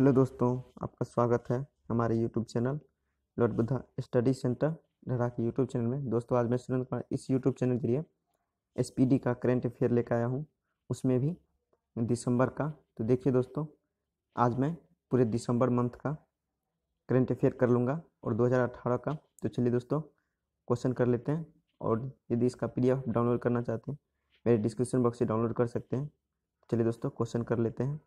hello दोस्तों आपका स्वागत है हमारे YouTube channel lord Buddha study centre ढरा के यूट्यूब चैनल में दोस्तों आज मैं सुनंद कुमार इस यूट्यूब चैनल के लिए एस का करेंट अफेयर लेकर आया हूँ उसमें भी दिसंबर का तो देखिए दोस्तों आज मैं पूरे दिसंबर मंथ का करेंट अफेयर कर लूँगा और दो का तो चलिए दोस्तों क्वेश्चन कर लेते हैं और यदि इसका पी डाउनलोड करना चाहते हैं मेरे डिस्क्रिप्शन बॉक्स से डाउनलोड कर सकते हैं चलिए दोस्तों क्वेश्चन कर लेते हैं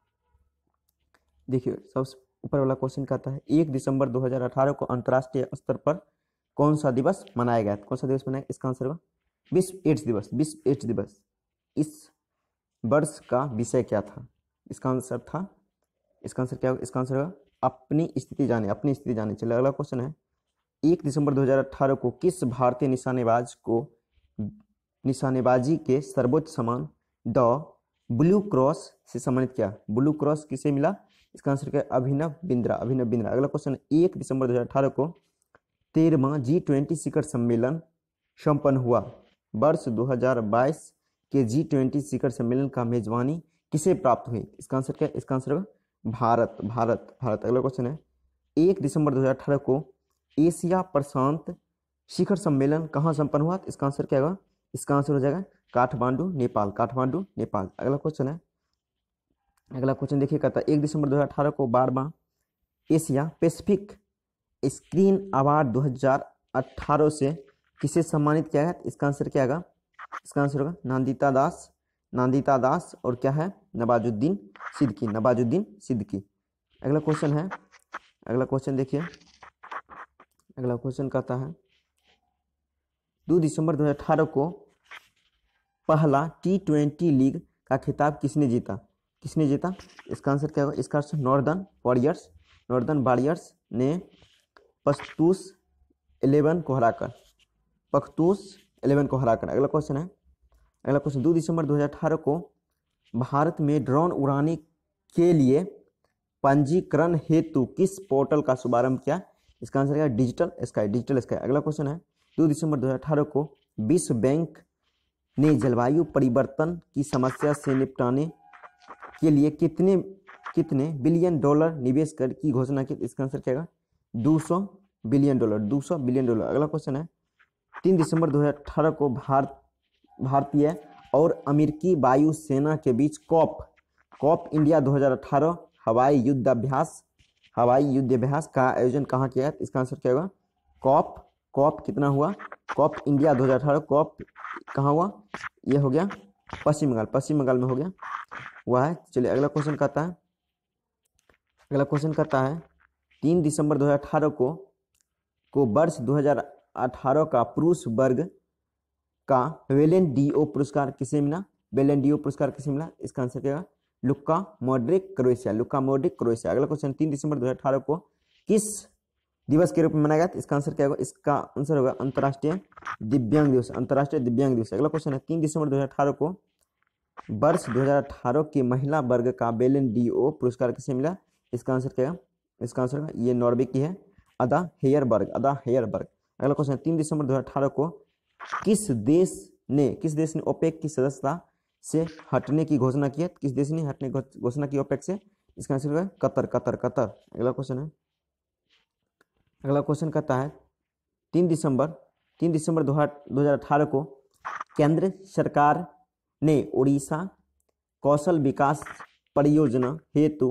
देखिए सबसे ऊपर वाला क्वेश्चन कहता है एक दिसंबर 2018 को अंतर्राष्ट्रीय स्तर पर कौन सा दिवस मनाया गया कौन सा दिवस मनाया इसका आंसर होगा विश्व एड्स दिवस विश्व एड्स दिवस इस वर्ष का विषय क्या था इसका आंसर था इसका आंसर क्या होगा इसका आंसर होगा अपनी स्थिति जाने अपनी स्थिति जाने चलिए अगला क्वेश्चन है एक दिसंबर 2018 को किस भारतीय निशानेबाज को निशानेबाजी के सर्वोच्च सम्मान द ब्लू क्रॉस से सम्मानित किया ब्लू क्रॉस किसे मिला इसका आंसर क्या है अभिनव बिंद्रा अभिनव बिंद्रा अगला क्वेश्चन एक दिसंबर दो को तेरहवा जी ट्वेंटी शिखर सम्मेलन संपन्न हुआ वर्ष 2022 के जी ट्वेंटी शिखर सम्मेलन का मेजबानी किसे प्राप्त हुई इसका आंसर क्या है इसका आंसर होगा भारत भारत भारत अगला क्वेश्चन है एक दिसंबर 2018 को एशिया प्रशांत शिखर सम्मेलन कहाँ संपन्न हुआ इसका आंसर क्या होगा इसका आंसर हो जाएगा काठमांडू नेपाल काठमांडू नेपाल अगला क्वेश्चन है अगला क्वेश्चन देखिए कहता एक दिसंबर 2018 को बारवा एशिया पैसिफिक स्क्रीन अवार्ड 2018 से किसे सम्मानित किया गया इसका आंसर क्या आएगा इसका आंसर होगा नंदिता दास नंदिता दास और क्या है नवाजुद्दीन सिद्दकी नवाजुद्दीन सिद्दकी अगला क्वेश्चन है अगला क्वेश्चन देखिए अगला क्वेश्चन कहता है दो दिसंबर 2018 को पहला टी ट्वेंटी लीग का खिताब किसने जीता किसने जीता इसका आंसर क्या होगा इसका answer Northern Warriors Northern Warriors ने पस्तूस एलेवन को हराकर पख्तूस एलेवन को हराकर अगला क्वेश्चन है अगला क्वेश्चन दो दिसंबर 2018 को भारत में ड्रोन उड़ाने के लिए पंजीकरण हेतु किस पोर्टल का शुभारंभ किया इसका आंसर क्या डिजिटल स्काई डिजिटल स्काई अगला क्वेश्चन है दो दिसंबर अठारह को विश्व बैंक ने जलवायु परिवर्तन की समस्या से निपटाने के लिए कितने कितने बिलियन डॉलर निवेश कर की घोषणा की इसका आंसर क्या दो सौ बिलियन डॉलर दो सौ बिलियन डॉलर अगला क्वेश्चन है तीन दिसंबर 2018 को भारत भारतीय और अमेरिकी वायुसेना के बीच कॉप कॉप इंडिया 2018 हवाई युद्धाभ्यास हवाई युद्धाभ्यास का आयोजन कहाँ किया है इसका आंसर क्या होगा कॉप कॉप कितना हुआ कॉप इंडिया 2018 कॉप कहाँ हुआ यह हो गया पश्चिम बंगाल पश्चिम बंगाल में हो गया हुआ है चलिए अगला क्वेश्चन कहता है अगला क्वेश्चन कहता है तीन दिसंबर 2018 को को वर्ष 2018 का पुरुष वर्ग का वेलेन डीओ पुरस्कार किसे मिला वेलेन डीओ पुरस्कार किसे मिला इसका आंसर क्या Luka Modric Croatia Luka Modric Croatia अगला क्वेश्चन तीन दिसंबर 2018 को किस दिवस के रूप में मनाया गया इसका आंसर क्या होगा इसका आंसर होगा अंतर्राष्ट्रीय दिव्यांग दिवस अंतर्राष्ट्रीय दिव्यांग दिवस अगला क्वेश्चन है तीन दिसंबर 2018 को वर्ष 2018 की महिला वर्ग का बेलन डी ओ पुरस्कार किसे मिला इसका आंसर क्या इसका आंसर ये नॉर्वे की है अदा हेयरबर्ग अदा हेयरबर्ग अगला क्वेश्चन तीन दिसंबर 2018 को किस देश ने किस देश ने ओपेक की सदस्यता से हटने की घोषणा की है किस देश ने हटने की घोषणा की ओपेक से इसका आंसर क्या कतर कतर कतर अगला क्वेश्चन है अगला क्वेश्चन कहता है तीन दिसंबर तीन दिसंबर दो हजार अठारह को केंद्र सरकार ने ओडिशा कौशल विकास परियोजना हेतु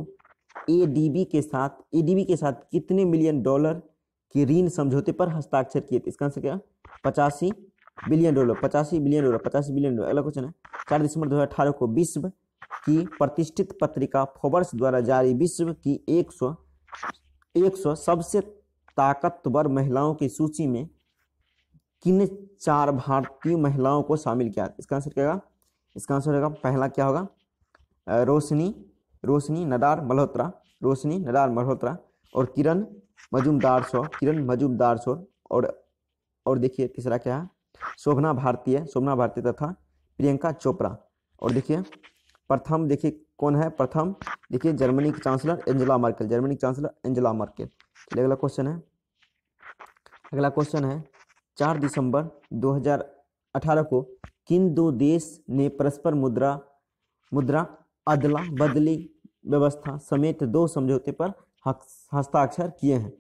एडीबी के साथ एडीबी के साथ कितने मिलियन डॉलर के ऋण समझौते पर हस्ताक्षर किए थे इसका आंसर क्या पचासी बिलियन डॉलर पचासी बिलियन डॉलर पचासी बिलियन डॉलर अगला क्वेश्चन है चार दिसंबर अठारह को विश्व की प्रतिष्ठित पत्रिका फोबर्स द्वारा जारी विश्व की एक एक सौ सबसे ताकतवर महिलाओं की सूची में किन चार भारतीय महिलाओं को शामिल किया इसका आंसर क्या इसका आंसर होगा पहला क्या होगा रोशनी रोशनी नदार मल्होत्रा रोशनी नदार मल्होत्रा और किरण मजूमदार शो किरण मजूमदार शो और और देखिए तीसरा क्या है शोभना भारतीय शोभना भारतीय तथा प्रियंका चोपड़ा और देखिए प्रथम देखिए कौन है प्रथम देखिए जर्मनी की चांसलर एंजेला मार्केल जर्मनी की चांसलर एंजेला मार्केल चलिए अगला क्वेश्चन है अगला क्वेश्चन है चार दिसंबर 2018 को किन दो देश ने परस्पर मुद्रा मुद्रा अदला बदली व्यवस्था समेत दो समझौते पर हस्ताक्षर किए हैं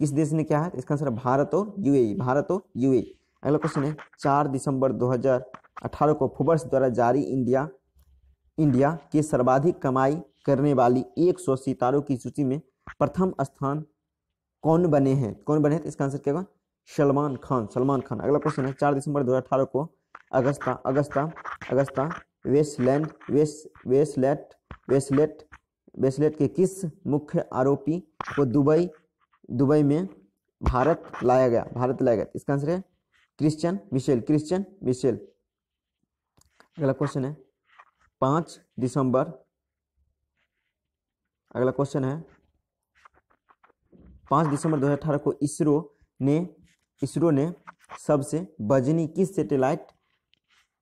किस देश ने क्या है तो इसका आंसर भारत और यूएई भारत और यूएई अगला क्वेश्चन है चार दिसंबर 2018 को फुबर्स द्वारा जारी इंडिया इंडिया के सर्वाधिक कमाई करने वाली एक सौ सितारों की सूची में प्रथम स्थान कौन बने हैं कौन बने हैं तो इसका आंसर क्या होगा सलमान खान सलमान खान अगला क्वेश्चन है चार दिसंबर दो को अगस्ता अगस्ता अगस्ता वेस्टलैंड वेस वेस्टलेट वेस्टलेट वेस्टलेट के किस मुख्य आरोपी को दुबई दुबई में भारत लाया गया भारत लाया गया इसका आंसर है क्रिश्चियन मिशेल क्रिश्चियन मिशेल अगला क्वेश्चन है पाँच दिसंबर अगला क्वेश्चन है पाँच दिसंबर 2018 को इसरो ने इसरो ने सबसे बजनी किस सैटेलाइट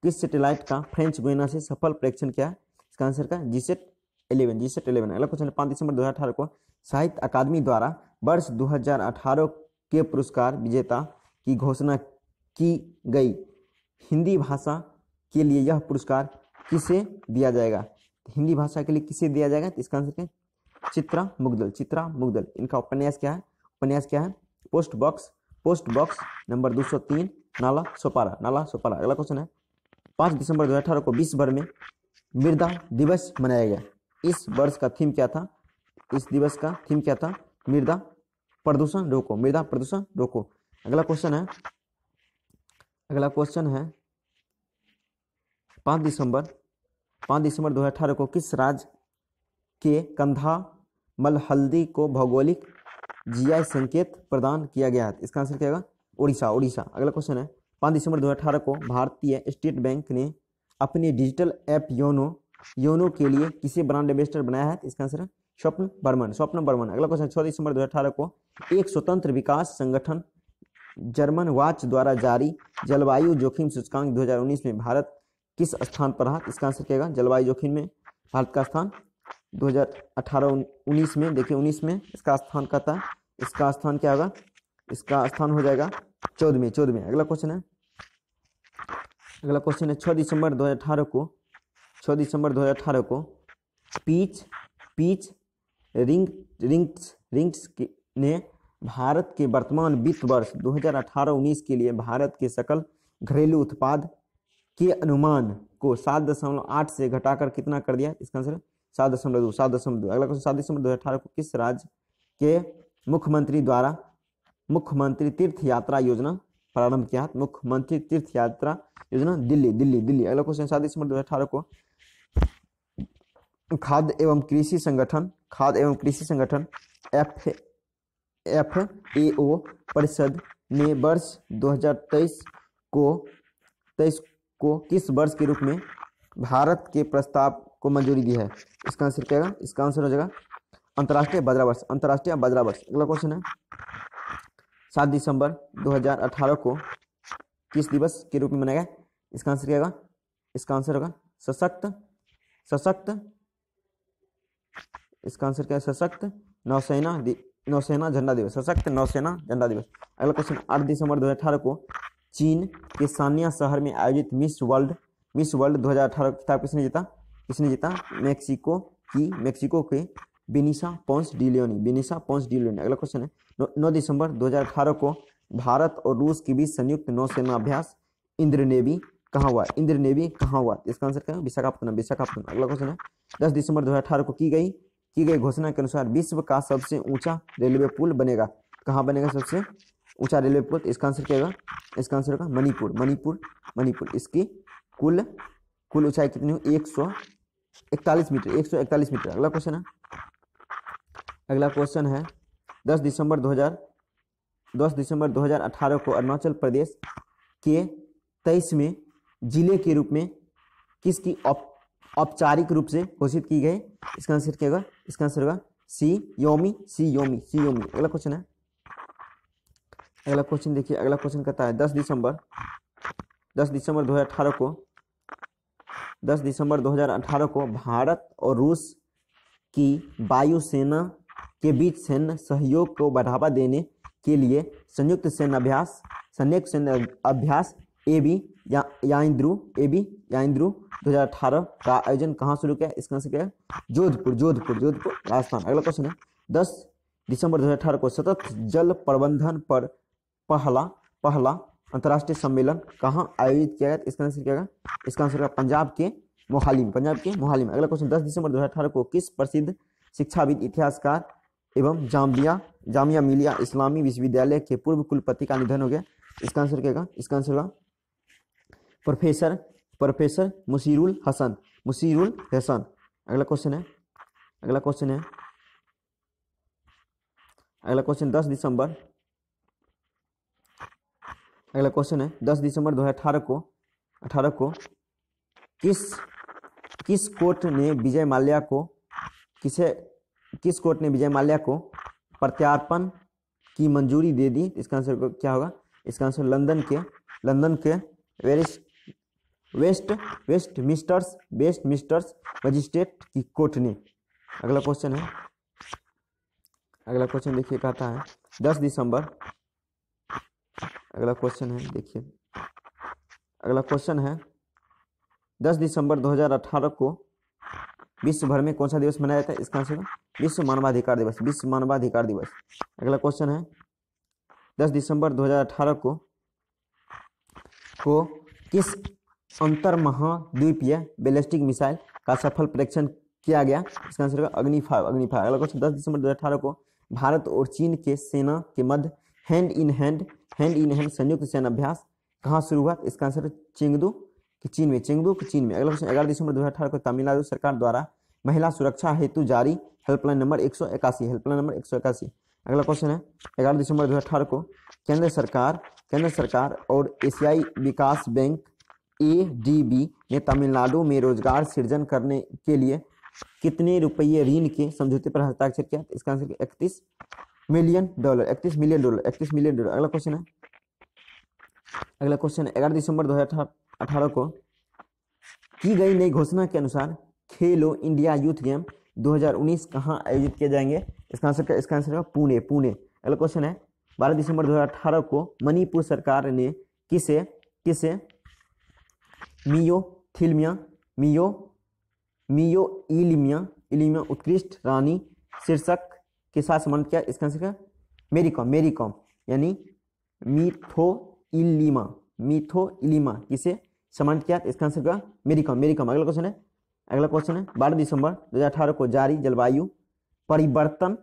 किस सेटेलाइट का फ्रेंच गुयना से सफल प्रेक्षण किया इसका आंसर का जीसेट एलेवन जीसेट इलेवन अगला क्वेश्चन है पाँच दिसंबर 2018 को साहित्य अकादमी द्वारा वर्ष 2018 के पुरस्कार विजेता की घोषणा की गई हिंदी भाषा के लिए यह पुरस्कार किसे दिया जाएगा तो हिंदी भाषा के लिए किसे दिया जाएगा तो इसका आंसर क्या चित्रा मुगदल चित्रा मुगदल इनका उपन्यास क्या है उपन्यास क्या है post box post box number 203 Nala Sopara नाला सोपारा अगला क्वेश्चन है पाँच दिसंबर दो को विश्व भर में मृदा दिवस मनाया गया इस वर्ष का थीम क्या था इस दिवस का थीम क्या था मृदा प्रदूषण रोको मृदा प्रदूषण रोको अगला क्वेश्चन है अगला क्वेश्चन है पाँच दिसंबर पाँच दिसंबर अठारह को किस राज्य के कंधा मल हल्दी को भौगोलिक जीआई संकेत प्रदान किया गया है इसका आंसर क्या होगा उड़ीसा उड़ीसा अगला क्वेश्चन है पाँच दिसंबर 2018 को भारतीय स्टेट बैंक ने अपने डिजिटल ऐप योनो योनो के लिए किसे ब्रांड एम्बेसडर बनाया है तो इसका आंसर है स्वप्न बर्मन स्वप्न बर्मन अगला क्वेश्चन छः दिसंबर 2018 को एक स्वतंत्र विकास संगठन जर्मन वाच द्वारा जारी जलवायु जोखिम सूचकांक 2019 में भारत किस स्थान पर रहा तो इसका आंसर क्या जलवायु जोखिम में भारत का स्थान 2018-19 में देखिए 19 में इसका स्थान कहता है इसका स्थान क्या होगा इसका स्थान हो जाएगा चौदह में चौदह में अगला क्वेश्चन है अगला क्वेश्चन है छः दिसंबर अठारह को छः दिसंबर अठारह को peach peach ring rings rings ने भारत के वर्तमान वित्त वर्ष 2018-19 के लिए भारत के सकल घरेलू उत्पाद के अनुमान को सात दशमलव आठ से घटाकर कितना कर दिया इसका आंसर सात दशमलव दो सात दशमलव दो अगला क्वेश्चन सात दिसंबर दो अठारह को किस राज्य के मुख्यमंत्री द्वारा मुख्यमंत्री तीर्थ यात्रा योजना प्रारंभ किया मुख्यमंत्री तीर्थ यात्रा योजना दिल्ली दिल्ली दिल्ली अगला क्वेश्चन सात दिसंबर दो अठारह को खाद्य एवं कृषि संगठन खाद्य एवं कृषि संगठन एफ एफ ए ओ परिषद ने वर्ष 2023 को तेईस को किस वर्ष के रूप में भारत के प्रस्ताव को मंजूरी दी है इसका आंसर क्या इसका आंसर हो जाएगा अंतर्राष्ट्रीय बाजरा वर्ष अंतर्राष्ट्रीय बाजरा वर्ष अगला क्वेश्चन है सात दिसंबर 2018 को किस दिवस के रूप में मनाया गया इसका आंसर क्या होगा इसका आंसर होगा सशक्त सशक्त इसका आंसर क्या है सशक्त नौसेना नौसेना झंडा दिवस सशक्त नौसेना झंडा दिवस अगला क्वेश्चन आठ दिसंबर 2018 को चीन के सानिया शहर में आयोजित मिस वर्ल्ड मिस वर्ल्ड 2018 हजार खिताब किसने जीता किसने जीता मेक्सिको की मेक्सिको के बिनिसा पॉन्स डिलियोनी बिनिसा पॉन्स डिलियोनी अगला क्वेश्चन है नौ दिसंबर 2018 को भारत और रूस के बीच संयुक्त नौसेना अभ्यास इंद्र नेवी कहाँ हुआ इंद्र नेवी कहाँ हुआ इसका आंसर क्या है विशाखापत्तनम विशाखापत्तनम अगला क्वेश्चन है दस दिसंबर 2018 को की गई की गई घोषणा के अनुसार विश्व का सबसे ऊंचा रेलवे पुल बनेगा कहाँ बनेगा सबसे ऊंचा रेलवे पुल इसका आंसर क्या होगा इसका आंसर होगा मणिपुर मणिपुर मणिपुर इसकी कुल कुल ऊंचाई कितनी हो एक सौ इकतालीस मीटर एक सौ इकतालीस मीटर अगला क्वेश्चन है अगला क्वेश्चन है 10 दिसंबर 2000 10 दिसंबर 2018 को अरुणाचल प्रदेश के तेईसवें जिले के रूप में किसकी औपचारिक रूप से घोषित की गई इसका आंसर क्या होगा इसका आंसर होगा सी योमी सी योमी सी योमी अगला क्वेश्चन है अगला क्वेश्चन देखिए अगला क्वेश्चन कहता है 10 दिसंबर 10 दिसंबर 2018 को 10 दिसंबर 2018 को भारत और रूस की वायुसेना के बीच सैन्य सहयोग को बढ़ावा देने के लिए संयुक्त सैन्य अभ्यास संयुक्त सैन्य अभ्यास ए बी या याइंद्रू ए बी या याइंद्रू 2018 का आयोजन कहाँ शुरू किया इसका आंसर क्या जोधपुर जोधपुर जोधपुर राजस्थान अगला क्वेश्चन है 10 दिसंबर 2018 को सतत जल प्रबंधन पर पहला पहला अंतर्राष्ट्रीय सम्मेलन कहाँ आयोजित किया गया इसका आंसर क्या इसका आंसर पंजाब के मोहाली में पंजाब के मोहाली में अगला क्वेश्चन दस दिसंबर 2018 को किस प्रसिद्ध शिक्षाविद इतिहासकार एवं जामिया जामिया मिलिया इस्लामी विश्वविद्यालय के पूर्व कुलपति का निधन हो गया इसका आंसर क्या होगा इसका आंसर होगा प्रोफेसर प्रोफेसर मुसीरुल हसन मुसीरुल हसन अगला क्वेश्चन है अगला क्वेश्चन है अगला क्वेश्चन दस दिसंबर अगला क्वेश्चन है दस दिसंबर दो हजार अठारह को अठारह को किस किस कोर्ट ने विजय माल्या को किसे किस कोर्ट ने विजय माल्या को प्रत्यार्पण की मंजूरी दे दी इसका आंसर क्या होगा इसका आंसर लंदन के लंदन के वेरिस्ट west Westminster Westminster magistrate की कोर्ट ने अगला क्वेश्चन है अगला क्वेश्चन देखिए कहता है दस दिसंबर अगला क्वेश्चन है देखिए अगला क्वेश्चन है दस दिसंबर 2018 को विश्व भर में कौन सा दिवस मनाया जाता है इसका आंसर विश्व मानवाधिकार दिवस विश्व मानवाधिकार दिवस अगला क्वेश्चन है दस दिसंबर 2018 को को किस अंतर महाद्वीपीय बैलिस्टिक मिसाइल का सफल परीक्षण किया गया इसका आंसर होगा अग्नि फाइव अगला क्वेश्चन दस दिसंबर अठारह को भारत और चीन के सेना के मध्य hand in hand hand in hand संयुक्त सेना अभ्यास कहाँ शुरू हुआ इसका आंसर चिंगदू कि चीन में चेंगदू कि चीन में अगला क्वेश्चन ग्यारह दिसंबर दो को तमिलनाडु सरकार द्वारा महिला सुरक्षा हेतु जारी हेल्पलाइन नंबर एक सौ इक्यासी हेल्पलाइन नंबर एक सौ इक्यासी अगला क्वेश्चन है ग्यारह दिसंबर दो 2018 को केंद्र सरकार केंद्र सरकार और एशियाई विकास बैंक ए डी बी ने तमिलनाडु में रोजगार सृजन करने के लिए कितने रुपये ऋण के समझौते पर हस्ताक्षर किया इसका आंसर इकतीस मिलियन डॉलर इकतीस मिलियन डॉलर इकतीस मिलियन डॉलर अगला क्वेश्चन है अगला क्वेश्चन है ग्यारह दिसंबर दो हज़ार अठारह को की गई नई घोषणा के अनुसार खेलो इंडिया यूथ गेम 2019 कहाँ आयोजित किए जाएंगे इसका आंसर का इसका आंसर है पुणे पुणे अगला क्वेश्चन है बारह दिसंबर 2018 को मणिपुर सरकार ने किसे किसे मियो थिलमिया मियो मियो इलिमिया इलिमिया उत्कृष्ट रानी शीर्षक के साथ सम्मानित किया इसका आंसर क्या मेरी कॉम मेरी कॉम यानी मीथो इलिमा मीथो इलिमा किसे सम्मानित किया इसका आंसर क्या मेरी कॉम मेरी कॉम अगला क्वेश्चन है अगला क्वेश्चन है बारह दिसंबर 2018 को जारी जलवायु परिवर्तन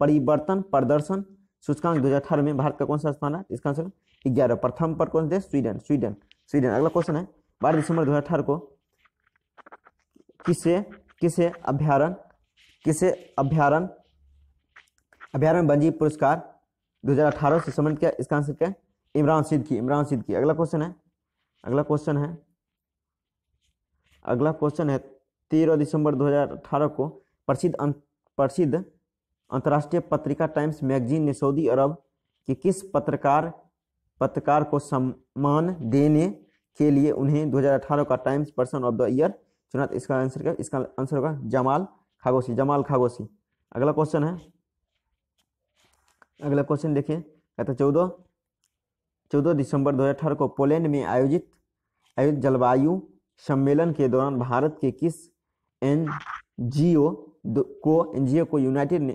परिवर्तन प्रदर्शन सूचकांक 2018 में भारत का कौन सा स्थान है इसका आंसर ग्यारह प्रथम पर कौन देश स्वीडन स्वीडन स्वीडन अगला क्वेश्चन है बारह दिसंबर 2018 को किसे किसे अभ्यारण किसे अभ्यारण अभ्यारण वनजीव पुरस्कार 2018 से संबंधित किया इसका आंसर क्या है इमरान की इमरान सिद्ध की अगला क्वेश्चन है अगला क्वेश्चन है अगला क्वेश्चन है तेरह दिसंबर 2018 को प्रसिद्ध अं-, प्रसिद्ध अंतर्राष्ट्रीय पत्रिका टाइम्स मैगजीन ने सऊदी अरब के किस पत्रकार पत्रकार को सम्मान देने के लिए उन्हें 2018 का Times person of the year चुना तो इसका आंसर क्या इसका आंसर होगा जमाल खागोशी जमाल खागोशी अगला क्वेश्चन है अगला क्वेश्चन देखिए कहता तो चौदह चौदह दिसंबर 2018 को पोलैंड में आयोजित आयोजित जलवायु सम्मेलन के दौरान भारत के किस एन जी ओ को एन जी ओ को United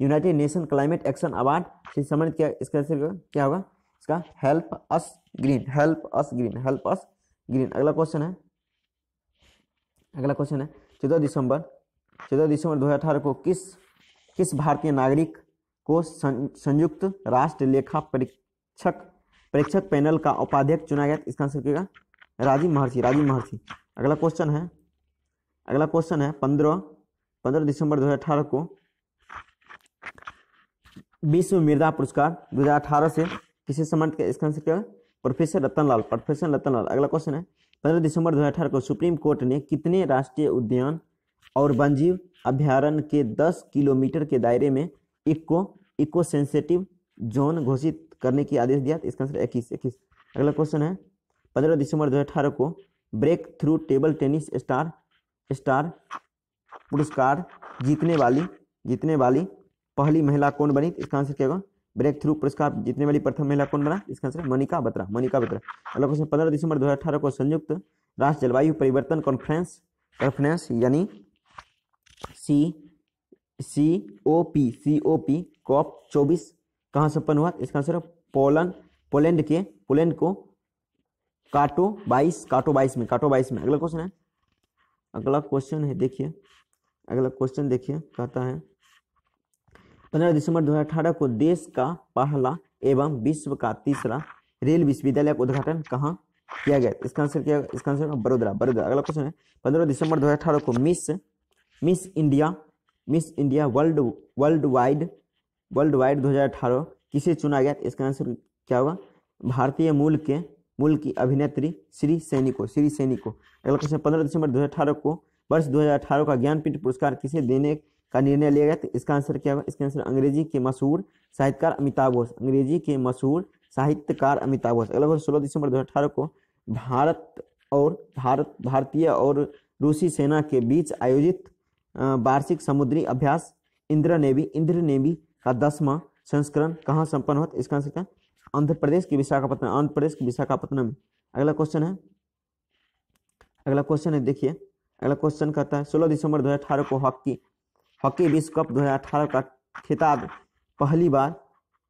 United Nation climate action award से सम्मानित किया इसका आंसर क्या होगा इसका help us green help us green help us green अगला क्वेश्चन है अगला क्वेश्चन है चौदह दिसंबर चौदह दिसंबर 2018 को किस किस भारतीय नागरिक को सं, संयुक्त राष्ट्र लेखा परीक्षक परीक्षक पैनल का उपाध्यक्ष चुना गया इसका आंसर क्या राजीव महर्षि राजीव महर्षि अगला क्वेश्चन है अगला क्वेश्चन है पंद्रह पंद्रह दिसंबर 2018 को विश्व मृदा पुरस्कार 2018 से किसी संबंध के इसका आंसर क्या प्रोफेसर रतनलाल प्रोफेसर रतनलाल अगला क्वेश्चन है पंद्रह दिसंबर 2018 को सुप्रीम कोर्ट ने कितने राष्ट्रीय उद्यान और वनजीव अभ्यारण्य के 10 किलोमीटर के दायरे में इको इको सेंसिटिव जोन घोषित करने की आदेश दिया इसका आंसर इक्कीस इक्कीस अगला क्वेश्चन है पंद्रह दिसंबर 2018 को breakthrough table tennis star star पुरस्कार जीतने वाली जीतने वाली पहली महिला कौन बनी इसका आंसर क्या होगा ब्रेक थ्रू पुरस्कार जीतने वाली प्रथम महिला कौन बना इसका आंसर मनिका बत्रा मनिका बत्रा अगला क्वेश्चन पंद्रह दिसंबर अठारह को संयुक्त राष्ट्र जलवायु परिवर्तन कॉन्फ्रेंस कॉन्फ्रेंस यानी C C O P C O P COP चौबीस कहाँ संपन्न हुआ इसका आंसर पोलैंड पोलैंड के पोलैंड को काटो बाईस काटो बाईस में काटो बाईस में अगला क्वेश्चन है अगला क्वेश्चन है देखिए अगला क्वेश्चन देखिए कहता है पंद्रह दिसंबर 2018 को देश का पहला एवं विश्व का तीसरा रेल विश्वविद्यालय का उद्घाटन कहाँ किया गया इसका आंसर क्या इसका आंसर बड़ोदरा बड़ोदरा अगला क्वेश्चन है पंद्रह दिसंबर 2018 को Miss Miss India Miss India World World Wide World Wide दो किसे चुना गया इसका आंसर क्या होगा भारतीय मूल के मूल की अभिनेत्री श्री सैनी को श्री सैनी को अगला क्वेश्चन पंद्रह दिसंबर 2018 को वर्ष अठारह का ज्ञानपीठ पुरस्कार किसे देने का निर्णय लिया गया तो इसका आंसर क्या होगा इसका आंसर अंग्रेजी के मशहूर साहित्यकार अमिताभ घोष अंग्रेजी के मशहूर साहित्यकार अमिताभ घोष अगला वर्ष सोलह दिसंबर 2018 को भारत और भारत भारतीय और रूसी सेना के बीच आयोजित वार्षिक समुद्री अभ्यास इंद्र नेवी इंद्र नेवी का दसवां संस्करण कहाँ संपन्न हुआ इसका आंसर क्या आंध्र प्रदेश की विशाखापत्तनम आंध्र प्रदेश की विशाखापत्तनम अगला क्वेश्चन है अगला क्वेश्चन है देखिए अगला क्वेश्चन कहता है सोलह दिसंबर 2018 को हॉकी हॉकी विश्व कप 2018 का खिताब पहली बार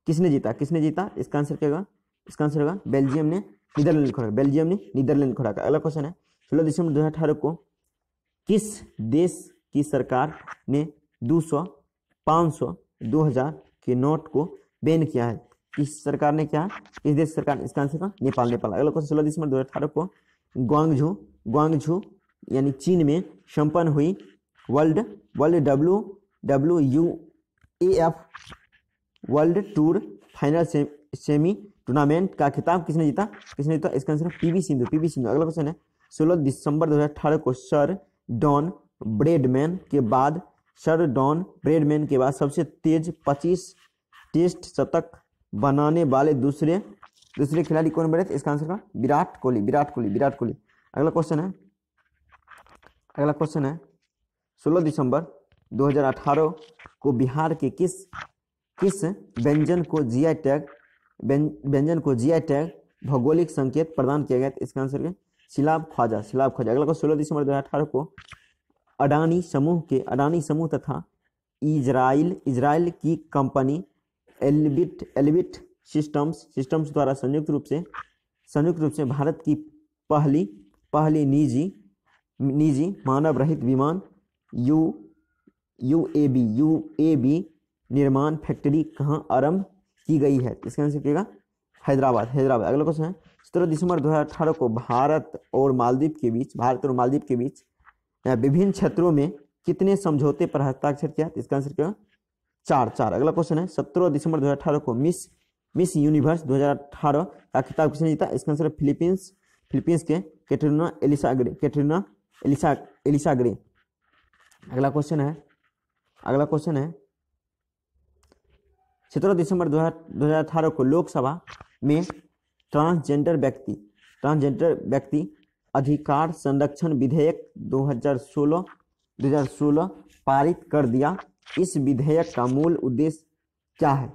किसने जीता किसने जीता इसका आंसर क्या होगा इसका आंसर होगा बेल्जियम ने नीदरलैंड को बेल्जियम ने नीदरलैंड खोड़ा अगला क्वेश्चन है सोलह दिसंबर दो हजार को किस देश की सरकार ने दो सौ पांच सौ दो हजार के नोट को बैन किया है किस सरकार ने क्या किस देश सरकार ने इसका आंसर था नेपाल नेपाल अगला क्वेश्चन सोलह दिसंबर दो हजार अठारह को ग्वांगझू ग्वांगझू यानी चीन में संपन्न हुई World World W W U A F World Tour final से, सेमी टूर्नामेंट का खिताब किसने जीता किसने जीता इसका answer P V Sindhu P V Sindhu अगला क्वेश्चन है सोलह दिसंबर दो हजार अठारह को सर डॉन ब्रेडमैन के बाद सर डॉन ब्रेडमैन के बाद सबसे तेज पच्चीस टेस्ट शतक बनाने वाले दूसरे दूसरे खिलाड़ी कौन बने थे इसका आंसर का विराट कोहली विराट कोहली विराट कोहली अगला क्वेश्चन है अगला क्वेश्चन है 16 दिसंबर 2018 को बिहार के किस किस व्यंजन को जीआई टैग व्यंजन को जीआई टैग भौगोलिक संकेत प्रदान किया गया था इसका आंसर है सिलाब ख्वाजा सिलाब ख्वाजा अगला क्वेश्चन सोलह दिसंबर दो हजार को अडानी समूह के अडानी समूह तथा इजराइल इजराइल की company Elbit Elbit systems systems द्वारा संयुक्त रूप से संयुक्त रूप से भारत की पहली पहली निजी निजी मानव रहित विमान U U A B U A B निर्माण फैक्ट्री कहाँ आरंभ की गई है इसका आंसर क्या हैदराबाद हैदराबाद अगला क्वेश्चन है सत्रह दिसंबर दो अठारह को भारत और मालदीव के बीच भारत और मालदीव के बीच विभिन्न क्षेत्रों में कितने समझौते पर हस्ताक्षर किया इसका आंसर क्या चार चार अगला क्वेश्चन है सत्रह दिसंबर 2018 को मिस मिस यूनिवर्स 2018 का खिताब किसने जीता इसका आंसर है फिलीपींस फिलीपींस के Catriona Elisa Gray Catriona Elisa Elisa Gray अगला क्वेश्चन है अगला क्वेश्चन है सत्रह दिसंबर दो हजार अठारह को लोकसभा में ट्रांसजेंडर व्यक्ति ट्रांसजेंडर व्यक्ति अधिकार संरक्षण विधेयक 2016 2016 पारित कर दिया इस विधेयक का मूल उद्देश्य क्या है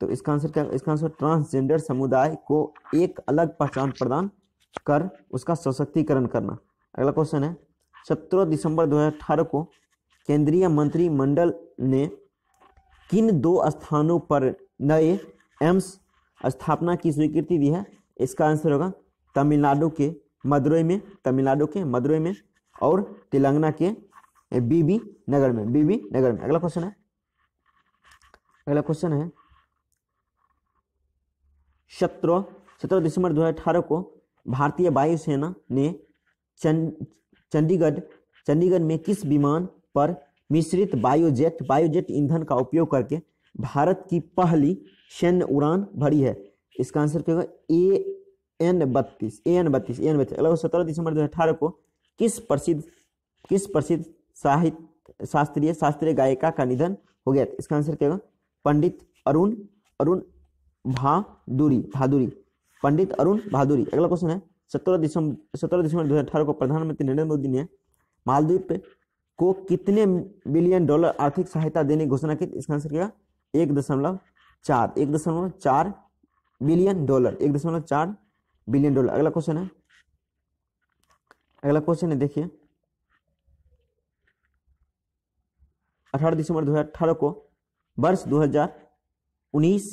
तो इसका आंसर क्या इसका आंसर ट्रांसजेंडर समुदाय को एक अलग पहचान प्रदान कर उसका सशक्तिकरण करना अगला क्वेश्चन है सत्रह दिसंबर 2018 को केंद्रीय मंत्रिमंडल ने किन दो स्थानों पर नए एम्स स्थापना की स्वीकृति दी है इसका आंसर होगा तमिलनाडु के मदुरई में तमिलनाडु के मदुरई में और तेलंगाना के बीबी नगर में बीबी नगर में अगला क्वेश्चन है अगला क्वेश्चन है सत्रह सत्रह दिसंबर अठारह को भारतीय वायुसेना ने चंडीगढ़ चंडीगढ़ में किस विमान पर मिश्रित बायोजेट बायोजेट ईंधन का उपयोग करके भारत की पहली सैन्य उड़ान भरी है इसका आंसर क्या होगा ए एन बत्तीस ए एन बत्तीस ए एन बत्तीस सत्रह दिसंबर दो हजार अठारह को किस प्रसिद्ध किस प्रसिद्ध साहित्य शास्त्रीय शास्त्रीय गायिका का निधन हो गया था इसका आंसर क्या होगा पंडित अरुण अरुण भादुरी भादुरी पंडित अरुण भादुरी अगला क्वेश्चन है सत्रह दिसंबर सत्रह दिसंबर दो हजार अठारह को प्रधानमंत्री नरेंद्र मोदी ने मालदीप को कितने बिलियन डॉलर आर्थिक सहायता देने की घोषणा की इसका आंसर क्या एक दशमलव चार एक दशमलव चार बिलियन डॉलर एक दशमलव चार बिलियन डॉलर अगला क्वेश्चन है अगला क्वेश्चन है देखिए अठारह दिसंबर 2018 को वर्ष 2019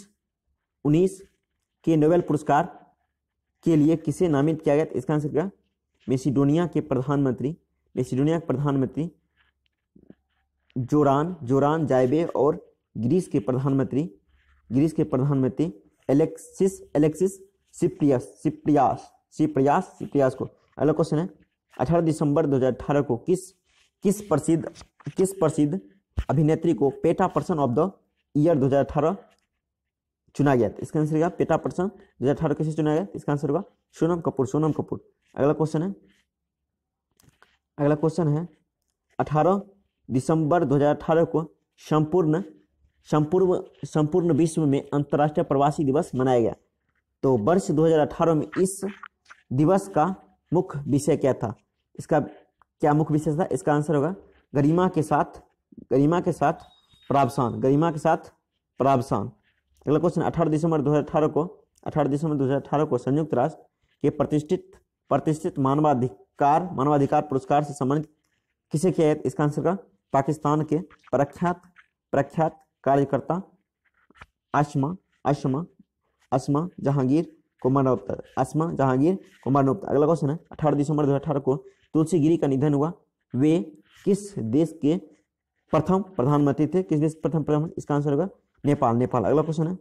19 के नोबेल पुरस्कार के लिए किसे नामित किया गया इसका आंसर क्या मेसिडोनिया के प्रधानमंत्री मेसिडोनिया के प्रधानमंत्री जोरान जोरान जायबे और ग्रीस के प्रधानमंत्री ग्रीस के प्रधानमंत्री एलेक्सिस एलेक्सिस सिप्रियस सिप्रियास सिप्रियास सिप्रियास को अगला क्वेश्चन है अठारह दिसंबर 2018 को किस किस प्रसिद्ध किस प्रसिद्ध अभिनेत्री को PETA person of the year दो हजार अठारह चुना गया था इसका आंसर क्या पेटा पर्सन दो हजार अठारह कैसे चुना गया इसका आंसर होगा सोनम कपूर सोनम कपूर अगला क्वेश्चन है अगला क्वेश्चन है अठारह दिसंबर दो हजार अठारह को संपूर्ण संपूर्ण संपूर्ण विश्व में अंतर्राष्ट्रीय प्रवासी दिवस मनाया गया तो वर्ष 2018 में इस दिवस का मुख्य विषय क्या था इसका क्या मुख्य विषय था इसका आंसर होगा गरिमा के साथ गरिमा के साथ प्रावसान गरिमा के साथ प्रावसान अगला क्वेश्चन अठारह दिसंबर 2018 को 18 दिसंबर 2018 को संयुक्त राष्ट्र के प्रतिष्ठित प्रतिष्ठित मानवाधिकार मानवाधिकार पुरस्कार से संबंधित किसे किया है इसका आंसर का पाकिस्तान के प्रख्यात प्रख्यात कार्यकर्ता आशमा आशमा आशमा जहांगीर कुमार नोपता आशमा जहांगीर कुमार नोपता अगला क्वेश्चन है अठारह दिसंबर दो को तुलसी गिरी का निधन हुआ वे किस देश के प्रथम प्रधानमंत्री थे किस देश प्रथम प्रधानमंत्री इसका आंसर होगा नेपाल नेपाल अगला क्वेश्चन है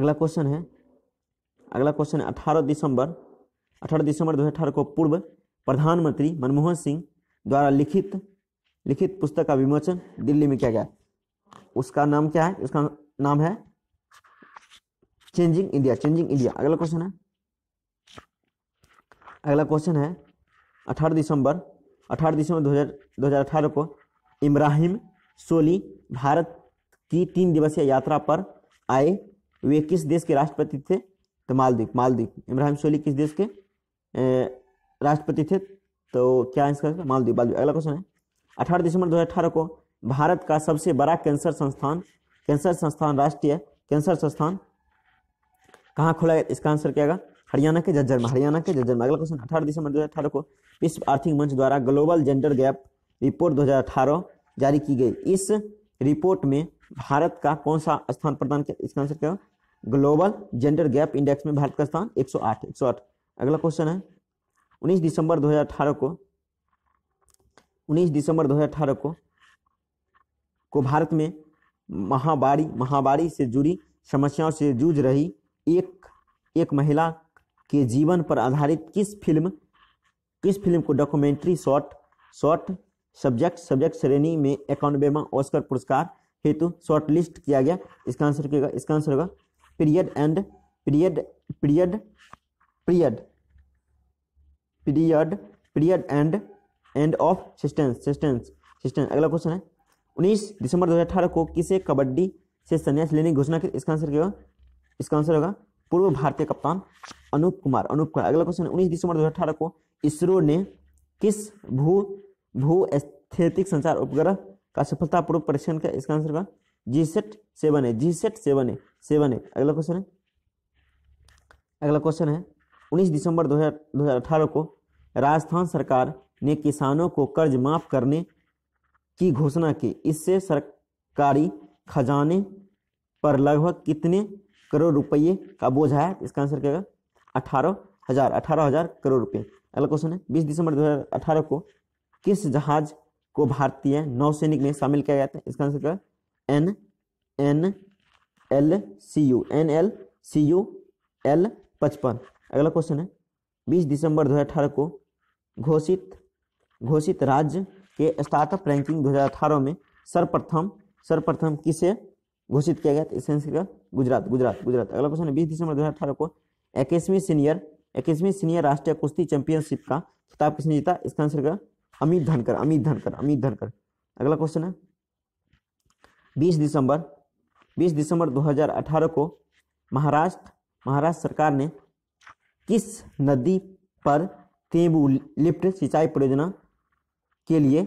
अगला क्वेश्चन है अगला क्वेश्चन है अठारह दिसंबर अठारह दिसंबर दो को पूर्व प्रधानमंत्री मनमोहन सिंह द्वारा लिखित लिखित पुस्तक का विमोचन दिल्ली में किया गया उसका नाम क्या है उसका नाम है चेंजिंग इंडिया चेंजिंग इंडिया अगला क्वेश्चन है अगला क्वेश्चन है अठारह दिसंबर अठारह दिसंबर दो हज़ार को इब्राहिम सोली भारत की तीन दिवसीय यात्रा पर आए वे किस देश के राष्ट्रपति थे तो मालदीव मालदीव इब्राहिम सोली किस देश के राष्ट्रपति थे तो क्या आंसर मालदीव मालदीव अगला क्वेश्चन है अठारह दिसंबर 2018 को भारत का सबसे बड़ा कैंसर संस्थान कैंसर संस्थान राष्ट्रीय कैंसर संस्थान कहाँ खोला गया इसका आंसर क्या हरियाणा के जज्जर में हरियाणा के जज्जर में अगला क्वेश्चन अठारह दिसंबर दो को विश्व आर्थिक मंच द्वारा ग्लोबल जेंडर गैप रिपोर्ट 2018 जारी की गई इस रिपोर्ट में भारत का कौन सा स्थान प्रदान किया इसका आंसर क्या ग्लोबल जेंडर गैप इंडेक्स में भारत का स्थान 108 108 अगला क्वेश्चन है 19 दिसंबर 2018 को 19 दिसंबर 2018 को को भारत में महाबारी महाबारी से जुड़ी समस्याओं से जूझ रही एक एक महिला के जीवन पर आधारित किस फिल्म किस फिल्म को documentary short short subject subject श्रेणी में इक्यानवेवा ऑस्कर पुरस्कार हेतु शॉर्टलिस्ट किया गया इसका आंसर क्या इसका आंसर होगा period end period period period period period end end of sentence sentence sentence अगला क्वेश्चन है 19 दिसंबर 2018 को किसे कबड्डी से संन्यास लेने की घोषणा की इसका आंसर क्या होगा इसका आंसर होगा पूर्व भारतीय कप्तान अनूप कुमार अनूप कुमार अगला क्वेश्चन है उन्नीस दिसंबर 2018 को इसरो ने किस भू भू स्थैतिक संचार उपग्रह का सफलतापूर्वक परीक्षण का इसका आंसर का जी सेट सेवन है जी सेट सेवन है सेवन है अगला क्वेश्चन है अगला क्वेश्चन है उन्नीस दिसंबर दो हजार अठारह को राजस्थान सरकार ने किसानों को कर्ज माफ करने की घोषणा की इससे सरकारी खजाने पर लगभग कितने करोड़ रुपये का बोझ आया इसका आंसर क्या होगा अठारह हजार अठारह हजार करोड़ रुपये अगला क्वेश्चन है बीस दिसंबर दो हजार अठारह को किस जहाज को भारतीय नौसैनिक में शामिल किया गया था इसका आंसर क्या N N L C U N L C U L पचपन अगला क्वेश्चन है बीस दिसंबर दो को घोषित घोषित राज्य के स्टार्टअप रैंकिंग 2018 में सर्वप्रथम सर्वप्रथम किसे घोषित किया गया था इस आंसर क्या गुजरात गुजरात गुजरात अगला क्वेश्चन है बीस दिसंबर 2018 को इक्कीसवीं सीनियर इक्कीसवीं सीनियर राष्ट्रीय कुश्ती चैंपियनशिप का खिताब किसने जीता इसका आंसर क्या अमित धनकर अमित धनकर अमित धनकर अगला क्वेश्चन है बीस दिसंबर बीस दिसंबर 2018 को महाराष्ट्र महाराष्ट्र सरकार ने किस नदी पर तेंबू लिफ्ट सिंचाई परियोजना के लिए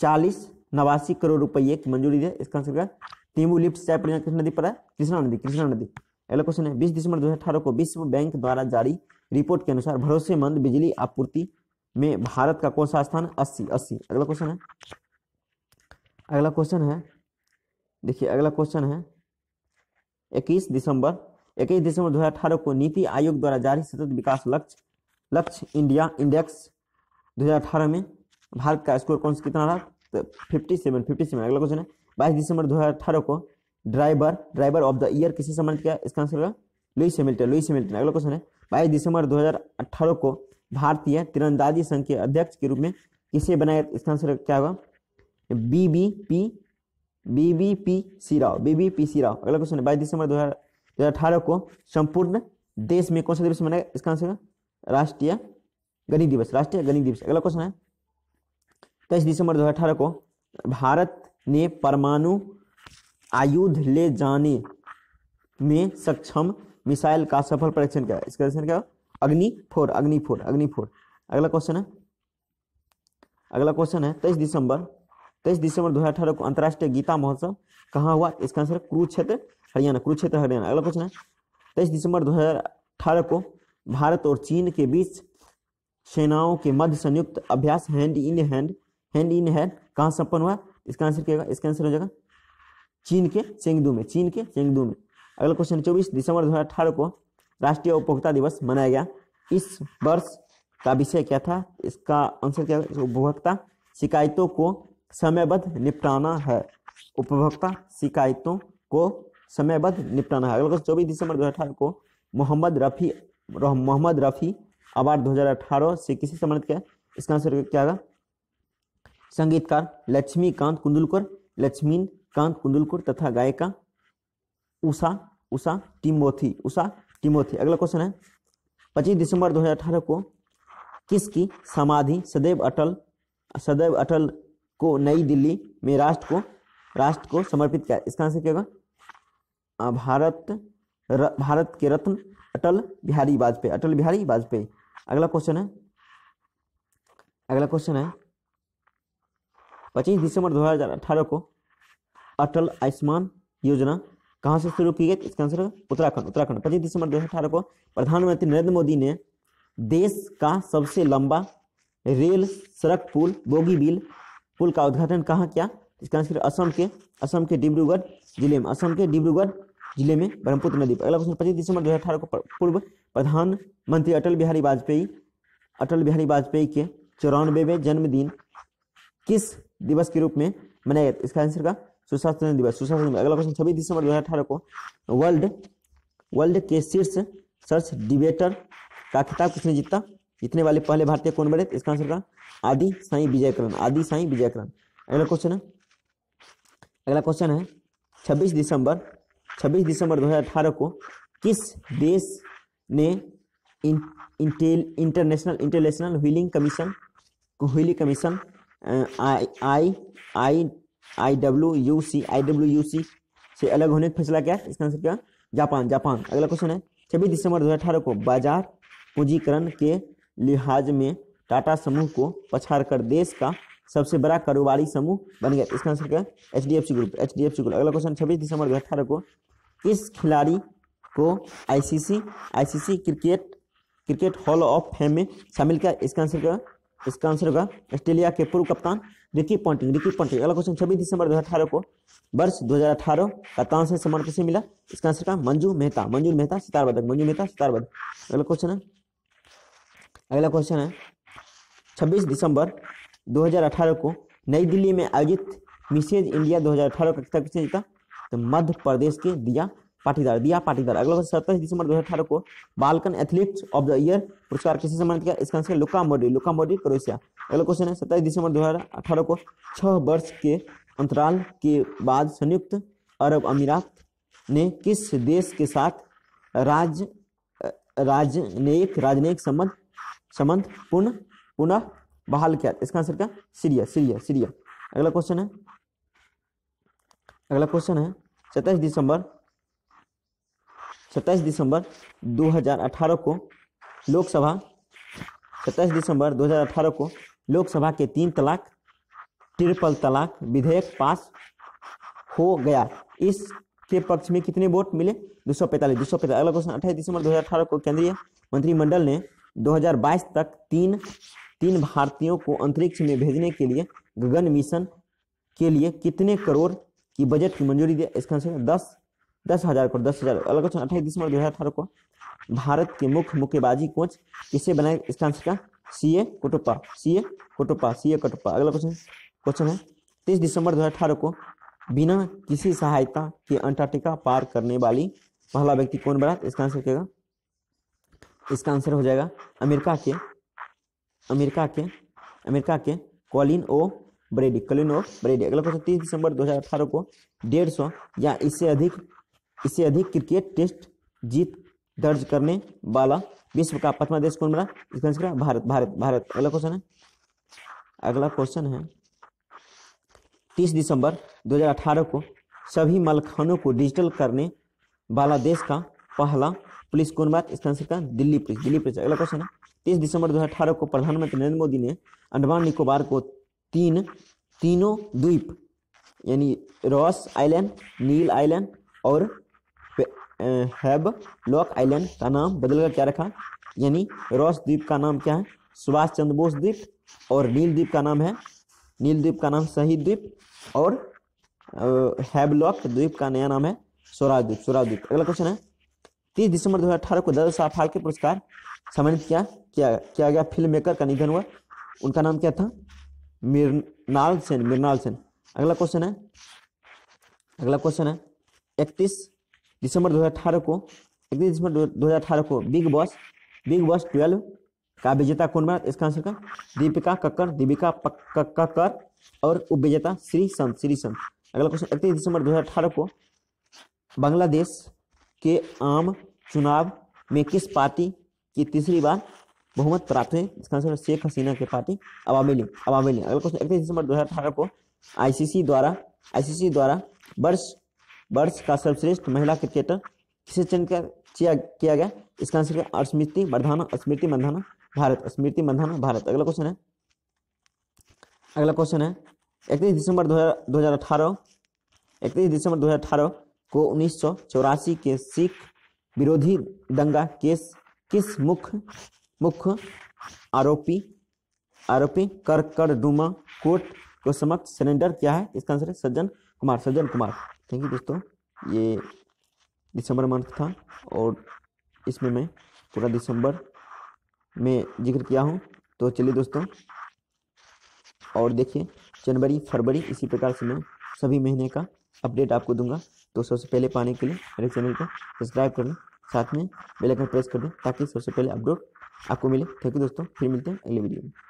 चालीस नवासी करोड़ रुपये की मंजूरी दी इसका आंसर क्या तेंबू लिफ्ट सिंचाई परियोजना किस नदी पर है कृष्णा नदी कृष्णा नदी अगला क्वेश्चन है बीस दिसंबर 2018 को विश्व बैंक द्वारा जारी रिपोर्ट के अनुसार भरोसेमंद बिजली आपूर्ति में भारत का कौन सा स्थान अस्सी अस्सी अगला क्वेश्चन है अगला क्वेश्चन है देखिए अगला क्वेश्चन है इक्कीस दिसंबर इक्कीस दिसंबर 2018 को नीति आयोग द्वारा जारी सतत विकास लक्ष्य लक्ष्य इंडिया इंडेक्स 2018 में भारत का स्कोर कौन सा कितना रहा तो फिफ्टी सेवन फिफ्टी सेवन अगला क्वेश्चन है बाईस दिसंबर 2018 को driver driver of the year किसे सम्मानित किया इसका आंसर होगा लुई सेमिल्टन लुई सेमिल्टन अगला क्वेश्चन है बाईस दिसंबर 2018 को भारतीय तीरंदाजी संघ के अध्यक्ष के रूप में किसे बनाया इसका आंसर क्या होगा B B P B B P C Rao B B P C Rao अगला क्वेश्चन है बाईस दिसंबर दो हजार अठारह को संपूर्ण देश में कौन सा दिवस मनाया इसका आंसर राष्ट्रीय गणित दिवस राष्ट्रीय गणित दिवस अगला क्वेश्चन है तेईस दिसंबर दो हजार अठारह को भारत ने परमाणु आयुध ले जाने में सक्षम मिसाइल का सफल परीक्षण किया इसका क्या अग्नि फोर अग्नि फोर अग्नि फोर अगला क्वेश्चन है अगला क्वेश्चन है तेईस दिसंबर तेईस दिसंबर दो हजार अठारह को अंतर्राष्ट्रीय गीता महोत्सव कहाँ हुआ इसका आंसर कुरुक्षेत्र हरियाणा कुरुक्षेत्र हरियाणा अगला क्वेश्चन है तेईस दिसंबर दो हजार अठारह को भारत और चीन के बीच सेनाओं के मध्य संयुक्त अभ्यास hand in hand hand in hand कहाँ संपन्न हुआ इसका आंसर क्या इसका आंसर हो जाएगा चीन के चेंगदू में चीन के चेंगदू में अगला क्वेश्चन चौबीस दिसंबर दो हजार अठारह को राष्ट्रीय उपभोक्ता दिवस मनाया गया इस वर्ष का विषय क्या था इसका आंसर क्या उपभोक्ता शिकायतों को समयबद्ध निपटाना है उपभोक्ता शिकायतों को समयबद्ध निपटाना है अगला चौबीस दिसंबर दो को मोहम्मद रफ़ी मोहम्मद रफ़ी अवार्ड 2018 से किसे सम्मानित किया इसका आंसर क्या होगा संगीतकार लक्ष्मीकांत कुंदुलकर लक्ष्मीकांत कुंदुलकर तथा गायिका उषा उषा टिम्बोथी उषा टिमोथी अगला क्वेश्चन है पच्चीस दिसंबर 2018 को किसकी समाधि सदैव अटल सदैव अटल को नई दिल्ली में राष्ट्र को राष्ट्र को समर्पित किया इसका आंसर क्या होगा भारत र, भारत के रत्न अटल बिहारी वाजपेयी अटल बिहारी वाजपेयी अगला क्वेश्चन है अगला क्वेश्चन है पच्चीस दिसंबर 2018 को अटल आयुष्मान योजना कहाँ से शुरू की गई इसका आंसर उत्तराखंड उत्तराखंड पच्चीस दिसंबर दो को प्रधानमंत्री नरेंद्र मोदी ने देश का सबसे लंबा रेल सड़क पुल बिल पुल का उद्घाटन कहाँ किया इसका आंसर असम के असम के डिब्रूगढ़ जिले में असम के डिब्रूगढ़ जिले में ब्रह्मपुत्र नदी पर अगला क्वेश्चन पच्चीस दिसंबर दो को पूर्व प्रधानमंत्री अटल बिहारी वाजपेयी अटल बिहारी वाजपेयी के चौरानवेवें जन्मदिन किस दिवस के रूप में मनाया गया इसका आंसर का सुशासन दिवस सुशासन दिवस अगला क्वेश्चन छब्बीस दिसंबर दो हजार अठारह को वर्ल्ड वर्ल्ड के शीर्ष सर्च डिबेटर का खिताब किसने जीता जीतने वाले पहले भारतीय कौन बने इसका आंसर का आदि साई विजयकरण आदि साई विजयकरण अगला क्वेश्चन है अगला क्वेश्चन है छब्बीस दिसंबर छब्बीस दिसंबर 2018 को किस देश ने इन, इंटरनेशनल इंटरनेशनल व्हीलिंग कमीशन व्हीली commission I I I W U C I W U C से अलग होने का फैसला क्या इसका आंसर क्या जापान जापान अगला क्वेश्चन है छब्बीस दिसंबर 2018 को बाजार पूंजीकरण के लिहाज में टाटा समूह को पछाड़ कर देश का सबसे बड़ा कारोबारी समूह बन गया इसका आंसर क्या H D F C group H D F C group अगला क्वेश्चन छब्बीस दिसंबर दो अठारह को किस खिलाड़ी को I I C C C C cricket cricket hall of fame में शामिल किया इसका आंसर क्या इसका आंसर होगा ऑस्ट्रेलिया के पूर्व कप्तान रिकी पॉन्टिंग रिकी पॉन्टिंग अगला क्वेश्चन छब्बीस दिसंबर दो 2018 को वर्ष दो हजार अठारह का तानसेन सम्मान किसे मिला इसका आंसर का मंजू मेहता मंजू मेहता सितार बदक मंजू मेहता सितार बदक अगला क्वेश्चन है अगला क्वेश्चन है छब्बीस दिसंबर 2018 को नई दिल्ली में आयोजित मिसेज इंडिया 2018 का किसका क्वेश्चन जीता तो मध्य प्रदेश के दिया पाटीदार दिया पाटीदार अगला वर्ष सत्ताईस दिसंबर 2018 को Balkan athlete of the year पुरस्कार किसे सम्मानित किया इसका आंसर लुका मोडी लुका मोडी क्रोएशिया अगला क्वेश्चन है सत्ताईस दिसंबर 2018 को छह वर्ष के अंतराल के बाद संयुक्त अरब अमीरात ने किस देश के साथ राज राजनयिक राजनयिक संबंध संबंध पुनः पुनः बहाल किया इसका आंसर क्या सीरिया सीरिया सीरिया अगला क्वेश्चन है अगला क्वेश्चन है सत्ताईस दिसंबर सत्ताईस दिसंबर 2018 को लोकसभा सत्ताईस दिसंबर 2018 को लोकसभा के तीन तलाक ट्रिपल तलाक विधेयक पास हो गया इसके पक्ष में कितने वोट मिले दो सौ पैंतालीस दो सौ पैंतालीस अगला क्वेश्चन अट्ठाईस दिसंबर 2018 को केंद्रीय मंत्रिमंडल ने 2022 तक तीन तीन भारतीयों को अंतरिक्ष में भेजने के लिए गगन मिशन के लिए कितने करोड़ की बजट की मंजूरी दिया इसका आंसर दस दस हजार करोड़ दस हजार अगला अच्छा, क्वेश्चन अट्ठाईस दिसंबर दो हजार अठारह को भारत के मुख्य मुक्केबाजी कोच किसे बनाए इसका आंसर क्या सी ए कोटोपा सी ए कोटोपा सी ए कोटोपा अगला क्वेश्चन क्वेश्चन है तीस दिसंबर दो हजार अठारह को बिना किसी सहायता के अंटार्कटिका पार करने वाली पहला व्यक्ति कौन बना इसका आंसर क्या इसका आंसर हो जाएगा अमेरिका के अमेरिका के अमेरिका के कॉलिन ओ ब्रेडी कॉलिन ओ ब्रेडी अगला क्वेश्चन तीस दिसंबर दो हजार अठारह को डेढ़ सौ या इससे अधिक इससे अधिक क्रिकेट टेस्ट जीत दर्ज करने वाला विश्व का पांचवा देश कौन बना इसका आंसर भारत भारत भारत अगला क्वेश्चन है अगला क्वेश्चन है तीस दिसंबर 2018 को सभी मलखानों को डिजिटल करने वाला देश का पहला पुलिस कौन बात इसका आंसर का दिल्ली पुलिस दिल्ली पुलिस अगला क्वेश्चन है तीस दिसंबर 2018 को प्रधानमंत्री नरेंद्र मोदी ने अंडमान निकोबार को तीन तीनों द्वीप यानी रॉस आइलैंड नील आइलैंड और हैब लॉक आइलैंड का नाम बदलकर क्या रखा यानी रॉस द्वीप का नाम क्या है सुभाष चंद्र बोस द्वीप और नील द्वीप का नाम है नील द्वीप का नाम शहीद द्वीप और हैबलॉक द्वीप का नया नाम है स्वराज द्वीप स्वराज द्वीप अगला क्वेश्चन है तीस दिसंबर दो हजार अठारह को दादा साहब फाल्के पुरस्कार सम्मानित किया क्या क्या गया फिल्म मेकर का निधन हुआ उनका नाम क्या था मिरनाल सेन मिरनाल सेन अगला क्वेश्चन है अगला क्वेश्चन है इकतीस दिसंबर 2018 को इकतीस दिसंबर 2018 को बिग बॉस बिग बॉस 12 का विजेता कौन बना इसका आंसर का दीपिका कक्कर दीपिका कक्कर और उपविजेता श्री संत श्री संत अगला क्वेश्चन इकतीस दिसंबर 2018 को बांग्लादेश के आम चुनाव में किस पार्टी की तीसरी बार बहुमत प्राप्त हुई इसका आंसर शेख हसीना की पार्टी अवामी लीग अवामी लीग अगला क्वेश्चन इकतीस दिसंबर 2018 को आईसीसी द्वारा आईसीसी द्वारा वर्ष वर्ष का सर्वश्रेष्ठ महिला क्रिकेटर किसे चयन किया किया गया इसका आंसर क्या स्मृति मर्धाना स्मृति मंधाना भारत स्मृति मंधाना भारत अगला क्वेश्चन है अगला क्वेश्चन है इकतीस दिसंबर दो हजार अठारह इकतीस दिसंबर दो हजार अठारह को उन्नीस सौ चौरासी के सिख विरोधी दंगा केस किस मुख्य मुख्य आरोपी आरोपी कर कर डुमा कोर्ट को समक्ष सरेंडर किया है इसका आंसर है सज्जन कुमार सज्जन कुमार थैंक यू दोस्तों ये दिसंबर मंथ था और इसमें मैं पूरा दिसंबर में जिक्र किया हूँ तो चलिए दोस्तों और देखिए जनवरी फरवरी इसी प्रकार से मैं सभी महीने का अपडेट आपको दूंगा तो सबसे पहले पाने के लिए मेरे चैनल को सब्सक्राइब कर लें साथ में बेल आइकन प्रेस कर दें ताकि सबसे पहले अपडेट आपको मिले थैंक यू दोस्तों फिर मिलते हैं अगले वीडियो में